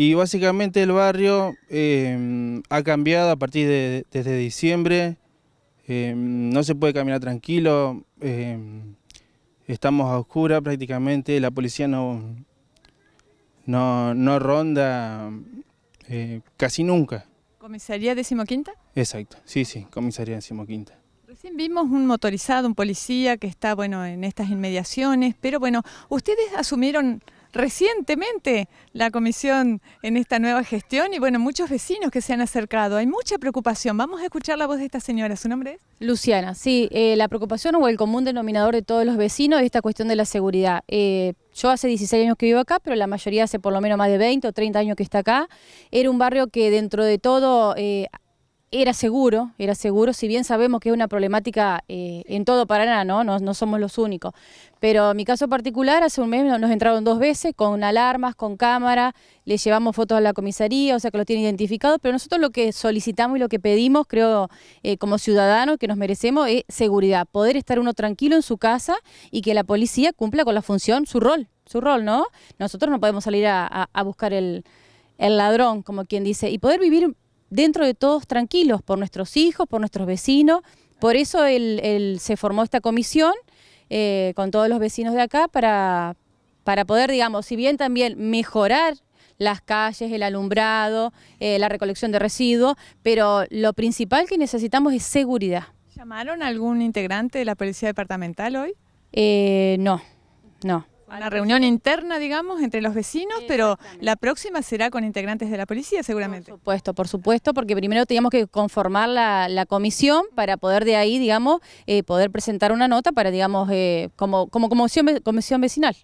Y básicamente el barrio em, ha cambiado a partir de desde diciembre. Em, no se puede caminar tranquilo. Em, estamos a oscura prácticamente. La policía no, no, no ronda eh, casi nunca. ¿Comisaría decimoquinta? Exacto, sí, sí, comisaría decimoquinta. Recién vimos un motorizado, un policía que está bueno en estas inmediaciones, pero bueno, ustedes asumieron recientemente la comisión en esta nueva gestión y bueno, muchos vecinos que se han acercado. Hay mucha preocupación. Vamos a escuchar la voz de esta señora. ¿Su nombre es? Luciana, sí. Eh, la preocupación o el común denominador de todos los vecinos es esta cuestión de la seguridad. Eh, yo hace 16 años que vivo acá, pero la mayoría hace por lo menos más de 20 o 30 años que está acá. Era un barrio que dentro de todo... Eh, era seguro, era seguro, si bien sabemos que es una problemática eh, en todo Paraná, ¿no? ¿no? somos los únicos. Pero en mi caso particular, hace un mes nos entraron dos veces con alarmas, con cámara, le llevamos fotos a la comisaría, o sea que lo tienen identificado, pero nosotros lo que solicitamos y lo que pedimos, creo, eh, como ciudadanos que nos merecemos, es seguridad, poder estar uno tranquilo en su casa y que la policía cumpla con la función, su rol, su rol, ¿no? Nosotros no podemos salir a, buscar el, el ladrón, como quien dice, y poder vivir dentro de todos tranquilos, por nuestros hijos, por nuestros vecinos. Por eso se formó esta comisión eh, con todos los vecinos de acá para, para poder, digamos, si bien también mejorar las calles, el alumbrado, eh, la recolección de residuos, pero lo principal que necesitamos es seguridad. ¿Llamaron a algún integrante de la Policía Departamental hoy? Eh, no, no. Una reunión interna, digamos, entre los vecinos, pero la próxima será con integrantes de la policía, seguramente. Por supuesto, por supuesto, porque primero teníamos que conformar la, comisión para poder de ahí, digamos, eh, poder presentar una nota para, digamos, eh, como, como comisión vecinal.